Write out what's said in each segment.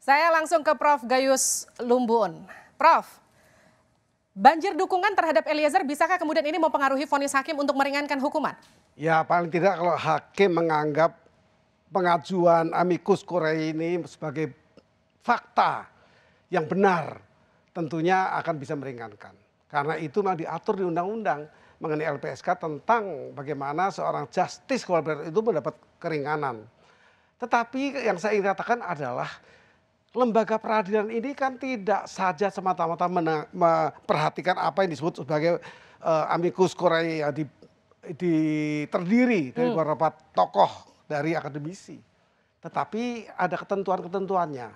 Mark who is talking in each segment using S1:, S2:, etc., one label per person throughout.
S1: Saya langsung ke Prof. Gayus Lumbun. Prof, banjir dukungan terhadap Eliezer bisakah kemudian ini mempengaruhi vonis hakim untuk meringankan hukuman?
S2: Ya paling tidak kalau hakim menganggap pengajuan amicus Korea ini sebagai fakta yang benar tentunya akan bisa meringankan. Karena itu memang diatur di undang-undang mengenai LPSK tentang bagaimana seorang justice kolaborator itu mendapat keringanan. Tetapi yang saya ingin katakan adalah lembaga peradilan ini kan tidak saja semata-mata memperhatikan apa yang disebut sebagai uh, amicus curiae yang di, di terdiri dari hmm. beberapa tokoh dari akademisi. Tetapi ada ketentuan-ketentuannya.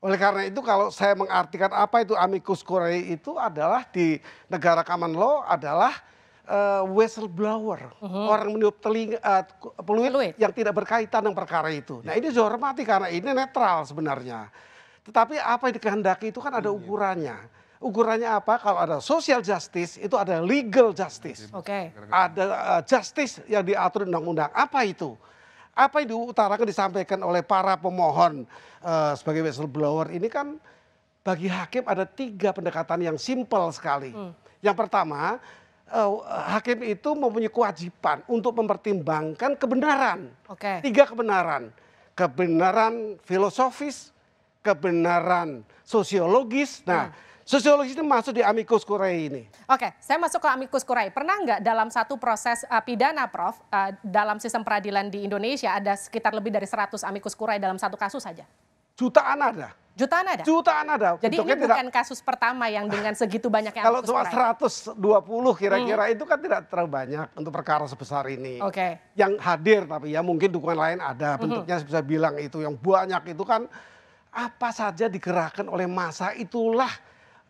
S2: Oleh karena itu kalau saya mengartikan apa itu amicus curiae itu adalah di negara common law adalah uh, whistleblower, uh orang meniup telinga uh, peluit, peluit yang tidak berkaitan dengan perkara itu. Nah, ini dihormati karena ini netral sebenarnya. Tetapi apa yang dikehendaki itu kan ada iya. ukurannya. Ukurannya apa? Kalau ada social justice, itu ada legal justice.
S1: Oke. Okay.
S2: Ada uh, justice yang diatur undang-undang. Apa itu? Apa yang diutarakan disampaikan oleh para pemohon uh, sebagai whistleblower ini kan bagi hakim ada tiga pendekatan yang simpel sekali. Hmm. Yang pertama, uh, hakim itu mempunyai kewajiban untuk mempertimbangkan kebenaran. Okay. Tiga kebenaran. Kebenaran filosofis, kebenaran sosiologis. Nah, hmm. Sosiologis itu masuk di amicus curiae ini.
S1: Oke, saya masuk ke amicus curiae. Pernah nggak dalam satu proses uh, pidana, Prof, uh, dalam sistem peradilan di Indonesia ada sekitar lebih dari 100 amicus curiae dalam satu kasus saja?
S2: Jutaan ada. Jutaan ada? Jutaan ada. Jadi Bentuknya ini bukan
S1: tidak... kasus pertama yang dengan segitu banyak yang Kalau cuma
S2: 120 kira-kira hmm. itu kan tidak terlalu banyak untuk perkara sebesar ini. Oke. Okay. Yang hadir tapi ya mungkin dukungan lain ada. Hmm. Bentuknya hmm. bisa bilang itu yang banyak itu kan apa saja digerakkan oleh masa itulah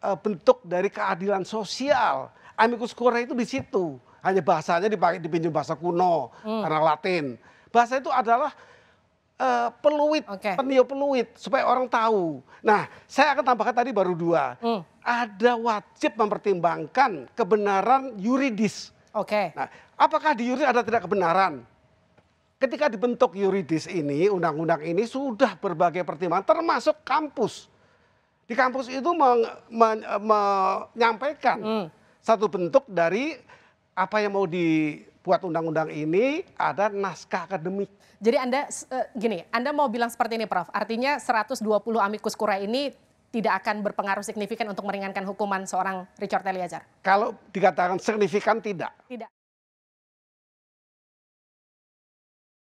S2: uh, bentuk dari keadilan sosial. Amicus curiae itu di situ. Hanya bahasanya dipakai dipinjam bahasa kuno hmm. karena Latin. Bahasa itu adalah uh, peluit, okay. peniup peluit supaya orang tahu. Nah, saya akan tambahkan tadi baru dua. Hmm. Ada wajib mempertimbangkan kebenaran yuridis. Oke. Okay. Nah, apakah di yuridis ada tidak kebenaran? Ketika dibentuk yuridis ini, undang-undang ini sudah berbagai pertimbangan, termasuk kampus. Di kampus itu men, men, menyampaikan hmm. satu bentuk dari apa yang mau di buat undang-undang
S1: ini ada naskah akademik. Jadi Anda uh, gini, Anda mau bilang seperti ini Prof, artinya 120 amikus kura ini tidak akan berpengaruh signifikan untuk meringankan hukuman seorang Richard Eliezer? Kalau dikatakan signifikan tidak. Tidak.